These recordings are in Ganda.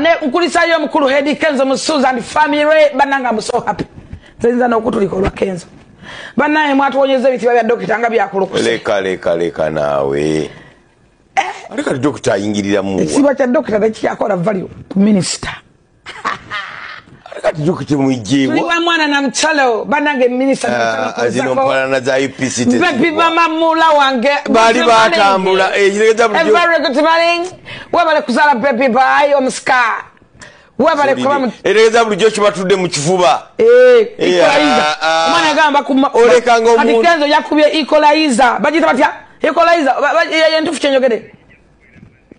ne nkulisa yo mukulu hedi kenzo mu susan family bananga mu so happy zenza na okutuli ko kenzo banaye mwatu onyeze biti babya dokita nga bya kulukusa leka leka leka nawe eh ari ka dokita ingirira mu siba cha dokita bachi yakora value minister kati tuko tumwijibwa tuli mwana na mchalo banange minister uh, mchalo azino mpala na za UPC tete bapi mama mula wange bali batambula eh ile kaza bujo eh, every good morning we bale kuzala bapi bai omska we bale kwa mtu ile kaza bujo chiba tudde mu chifuba eh equalizer eh, eh, ah, ah, mwana gamba ku ole kango mu adikenzo yakubye equalizer bajita batia equalizer yentufu chenyogede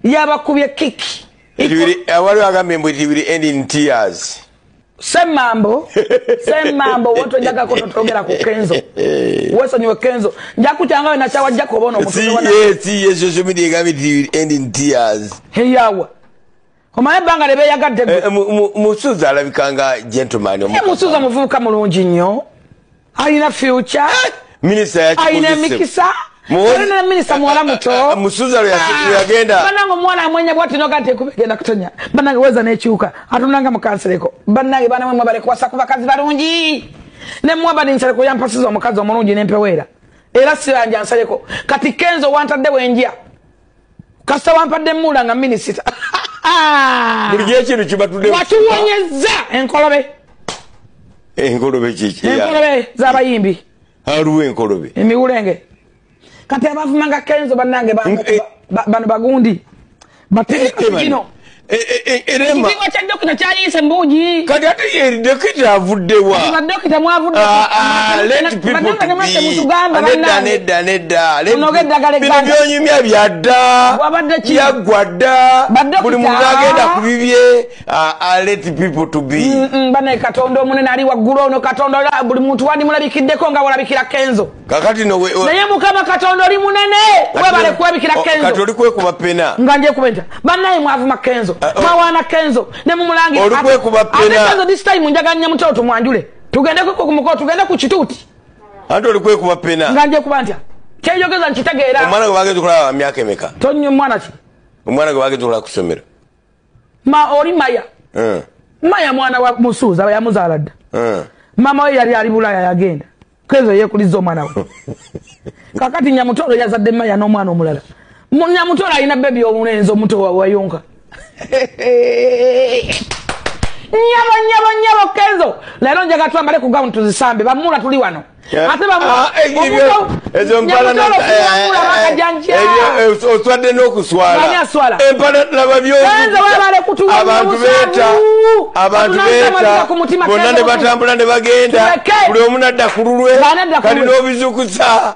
yabakubye kiki Ikiwiri awali agambe mbwiri endi in tears semmambo semmambo wato njaga kono togera ku kenzo weso nywe kenzo njakutanga na chawa jako bono mutuwa na ti ye ti ye jojo midi gabi ti end in tears he yawa koma ebanga lebe yagadde e, musuza mu, labikanga gentleman omu e, musuza muvuka mulunji nyo aina future eh, minister ya aina mikisa sebo. Mwana minisa mwala muto. Ah, Musuza ah. yagenda. Banango mwana amwenya bwati nokati kubegenda kutonya. Banange weza nechuka. Atunanga mukansereko. Banange bana mwe mabale kwa sakuba kazi barungi. Ne mwaba ninsereko yampasizo mukazi omulungi nempewera. Era si yanja nsereko. Kati kenzo wanta de wenjia. Kasta wampa de mula nga minisita. Mulige ah. chino chibatude. Watu wonyeza enkolobe. Enkolobe chichi. Enkolobe zabayimbi. Haruwe enkolobe. Emiulenge. kati abavumanga kenzo bannange eh, eh. bano bagundi bateekino eh, E, e, e, Erema. Kikiwa cha dokita cha ii sembuji. Kati hati yeri dokita avudewa. Kwa dokita muavudewa. Ah, ah, ah, let people to be. Neda, neda, neda. Tunogeda gale ganda. Bino vyo nyumia vyada. Wabada chini. Ya gwada. Badokita. Kuli muna geda kubivye. Ah, ah, let people to be. Mm, mm, bane katondo mune nari wa guro. No katondo. Buli mutu wani muna bikideko nga wala bikila kenzo. Kakati no we. Na yemu kama katondo li munene. Uwe bale kuwa bikila kenzo. Katoli kuwe kumapena. Nganje kumenta. Bane muavu makenzo. kenzo eh, oh. mwawana kenzo nemumulangi olukwekubapenaenzo this time njaganya mutoto tumwanjule tugendeko kumuko tugende ku kituuti ate olukwekuba pena nga njekuba ntya kyeyogeza nkitegeera omwana gwe bagenza okulaba myaka emeka tonya omwana ki omwana gwe bagenza okulaba kusomero ma oli maya eh. maya mwana wa musuuza yamuzaala dda eh. mama we yali ali bulaya yagenda kenzo yekuliza omwana we kakati nyamutoro yazadde maya n'omwana omulala nyamutoro alina bebi omulenzi omuto wayonka nyabo nyabo nyabo kenzo lero njaga tuambale ku gauni tuzisambe bamula tuli wano oswadde nokuswalaabantubeetabonna nebatambula nebagenda buli omu nadda kululwe kali nobizukusa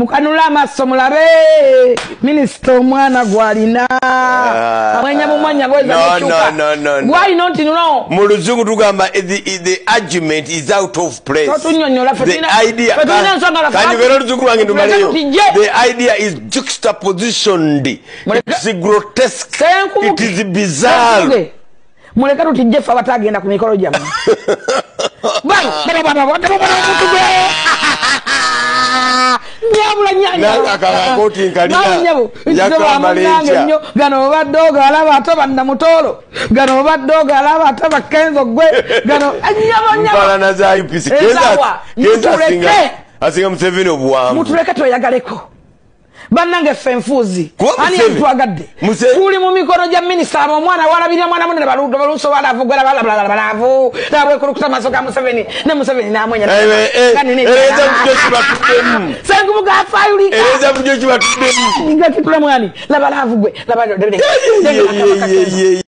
mukanula amaso mulabe minisita omwana gwalina amwenya mumanya gweza nti no mu luzungu tugamba the argument is out of place oluzungu lwange ndumaleyo the idea is juxtapositioned its grotesque it is bizarre muleka tutijje abatagenda ku mikolo gyammwe byabulanyanyaanyabuamalnyo ah, ah, gano obadde ogalaba ate bannamutoolo gano obadde ogalaba ate bakenzo gwe ganonyabonyaaaa eh, za upc mutuleke tweyagaleko bannange ffe enfuuzi ani entu agadde tuli mu mikono gya minisita abo omwana walabirira mwana mune balunso balavu gwerabalabalavu nabwekulukuta maaso ga museveni ne museveni namwenyasengumu gafayulikaga kitulamwani labalavu gwe